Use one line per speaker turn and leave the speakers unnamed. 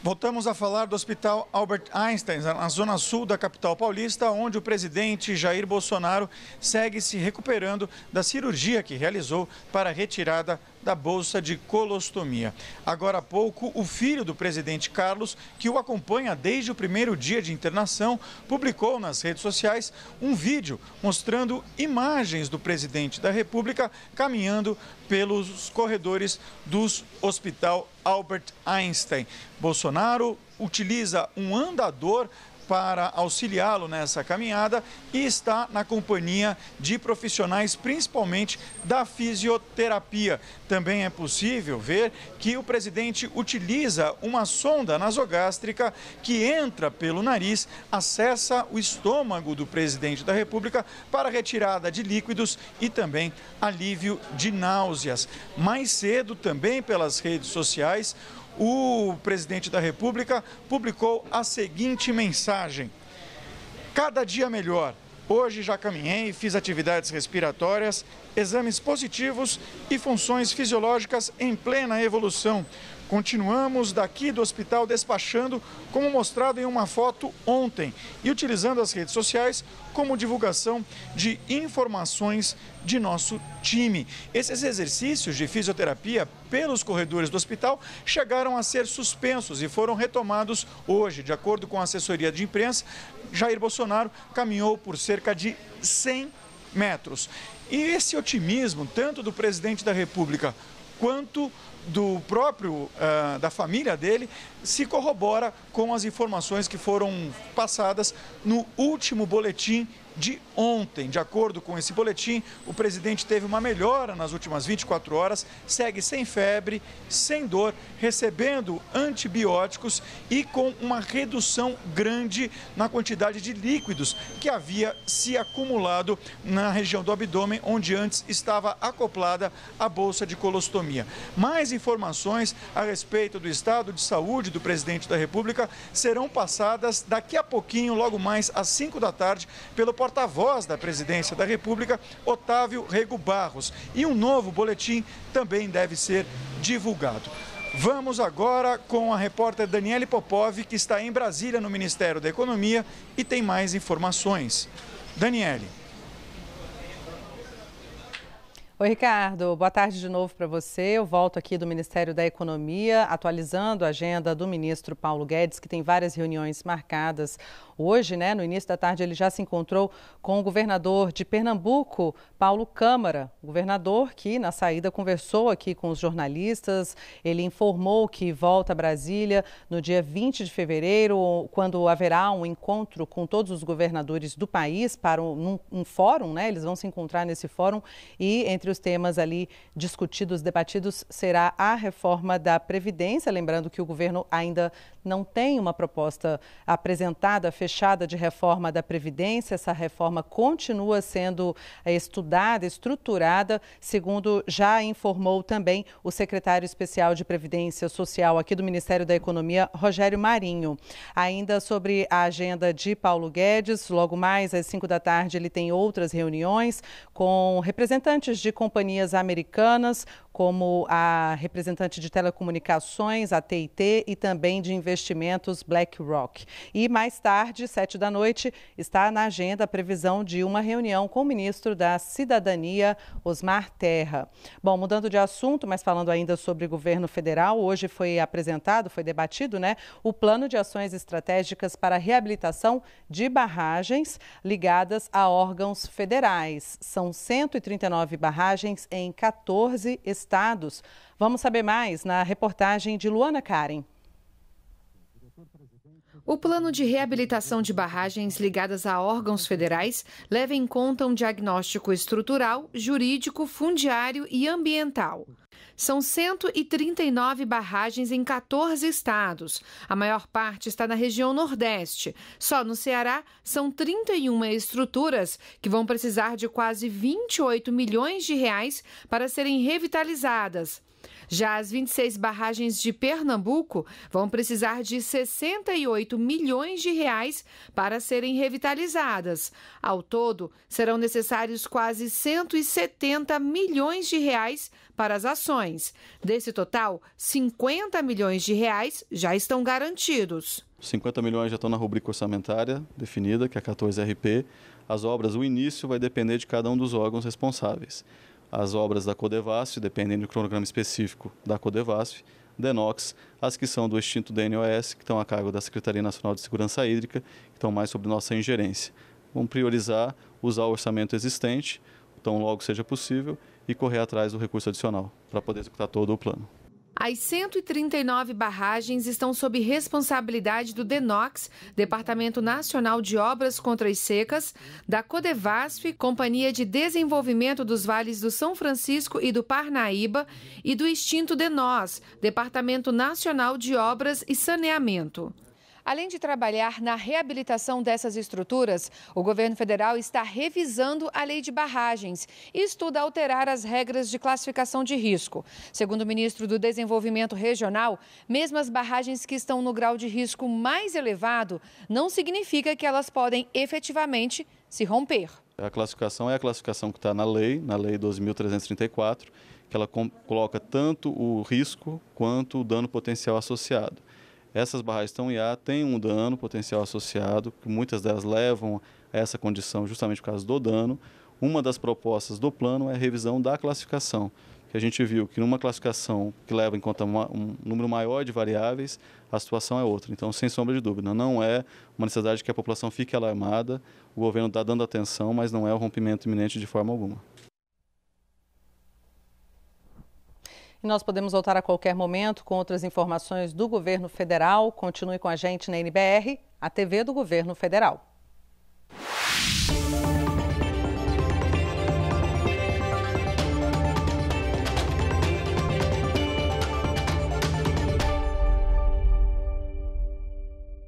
Voltamos a falar do Hospital Albert Einstein, na zona sul da capital paulista, onde o presidente Jair Bolsonaro segue se recuperando da cirurgia que realizou para a retirada da bolsa de colostomia. Agora há pouco, o filho do presidente Carlos, que o acompanha desde o primeiro dia de internação, publicou nas redes sociais um vídeo mostrando imagens do presidente da República caminhando pelos corredores do Hospital Albert Einstein. Bolsonaro utiliza um andador para auxiliá-lo nessa caminhada e está na companhia de profissionais, principalmente da fisioterapia. Também é possível ver que o presidente utiliza uma sonda nasogástrica que entra pelo nariz, acessa o estômago do presidente da República para retirada de líquidos e também alívio de náuseas. Mais cedo, também pelas redes sociais, o presidente da República publicou a seguinte mensagem: Cada dia melhor. Hoje já caminhei, fiz atividades respiratórias, exames positivos e funções fisiológicas em plena evolução. Continuamos daqui do hospital despachando, como mostrado em uma foto ontem, e utilizando as redes sociais como divulgação de informações de nosso time. Esses exercícios de fisioterapia pelos corredores do hospital chegaram a ser suspensos e foram retomados hoje. De acordo com a assessoria de imprensa, Jair Bolsonaro caminhou por cerca de 100 metros. E esse otimismo, tanto do presidente da República quanto do próprio, uh, da família dele, se corrobora com as informações que foram passadas no último boletim de ontem. De acordo com esse boletim, o presidente teve uma melhora nas últimas 24 horas, segue sem febre, sem dor, recebendo antibióticos e com uma redução grande na quantidade de líquidos que havia se acumulado na região do abdômen, onde antes estava acoplada a bolsa de colostomia. Mais informações a respeito do estado de saúde do presidente da República serão passadas daqui a pouquinho, logo mais às 5 da tarde, pelo portal porta-voz da Presidência da República, Otávio Rego Barros. E um novo boletim também deve ser divulgado. Vamos agora com a repórter Daniele Popov, que está em Brasília no Ministério da Economia e tem mais informações. Daniele. Oi, Ricardo. Boa tarde de novo para você.
Eu volto aqui do Ministério da Economia, atualizando a agenda do ministro Paulo Guedes, que tem várias reuniões marcadas hoje, né? No início da tarde, ele já se encontrou com o governador de Pernambuco, Paulo Câmara. O governador que, na saída, conversou aqui com os jornalistas. Ele informou que volta a Brasília no dia 20 de fevereiro, quando haverá um encontro com todos os governadores do país para um, um fórum, né? Eles vão se encontrar nesse fórum e entre entre os temas ali discutidos, debatidos, será a reforma da Previdência. Lembrando que o governo ainda não tem uma proposta apresentada, fechada de reforma da Previdência. Essa reforma continua sendo eh, estudada, estruturada, segundo já informou também o secretário especial de Previdência Social aqui do Ministério da Economia, Rogério Marinho. Ainda sobre a agenda de Paulo Guedes, logo mais às 5 da tarde ele tem outras reuniões com representantes de companhias americanas como a representante de telecomunicações, a TIT, e também de investimentos BlackRock. E mais tarde, sete da noite, está na agenda a previsão de uma reunião com o ministro da Cidadania, Osmar Terra. Bom, mudando de assunto, mas falando ainda sobre governo federal, hoje foi apresentado, foi debatido, né, o plano de ações estratégicas para a reabilitação de barragens ligadas a órgãos federais. São 139 barragens em 14 estados estados. Vamos saber mais na reportagem de Luana Karen.
O plano de reabilitação de barragens ligadas a órgãos federais leva em conta um diagnóstico estrutural, jurídico, fundiário e ambiental. São 139 barragens em 14 estados. A maior parte está na região Nordeste. Só no Ceará são 31 estruturas que vão precisar de quase 28 milhões de reais para serem revitalizadas. Já as 26 barragens de Pernambuco vão precisar de 68 milhões de reais para serem revitalizadas. Ao todo, serão necessários quase 170 milhões de reais para as ações. Desse total, 50 milhões de reais já estão garantidos.
50 milhões já estão na rubrica orçamentária definida, que é a 14RP. As obras, o início vai depender de cada um dos órgãos responsáveis as obras da Codevasf, dependendo do cronograma específico da Codevasf, Denox, as que são do extinto DNOS, que estão a cargo da Secretaria Nacional de Segurança Hídrica, que estão mais sob nossa ingerência. Vamos priorizar, usar o orçamento existente, tão logo seja possível, e correr atrás do recurso adicional para poder executar todo o plano.
As 139 barragens estão sob responsabilidade do DENOX, Departamento Nacional de Obras contra as Secas, da Codevasf, Companhia de Desenvolvimento dos Vales do São Francisco e do Parnaíba, e do extinto DENOS, Departamento Nacional de Obras e Saneamento. Além de trabalhar na reabilitação dessas estruturas, o governo federal está revisando a lei de barragens e estuda alterar as regras de classificação de risco. Segundo o ministro do Desenvolvimento Regional, mesmo as barragens que estão no grau de risco mais elevado, não significa que elas podem efetivamente se romper.
A classificação é a classificação que está na lei, na lei 12.334, que ela coloca tanto o risco quanto o dano potencial associado. Essas barragens estão em A, têm um dano potencial associado, que muitas delas levam a essa condição justamente por causa do dano. Uma das propostas do plano é a revisão da classificação, que a gente viu que numa classificação que leva em conta uma, um número maior de variáveis, a situação é outra. Então, sem sombra de dúvida, não é uma necessidade que a população fique alarmada, o governo está dando atenção, mas não é o rompimento iminente de forma alguma.
E nós podemos voltar a qualquer momento com outras informações do governo federal. Continue com a gente na NBR, a TV do governo federal.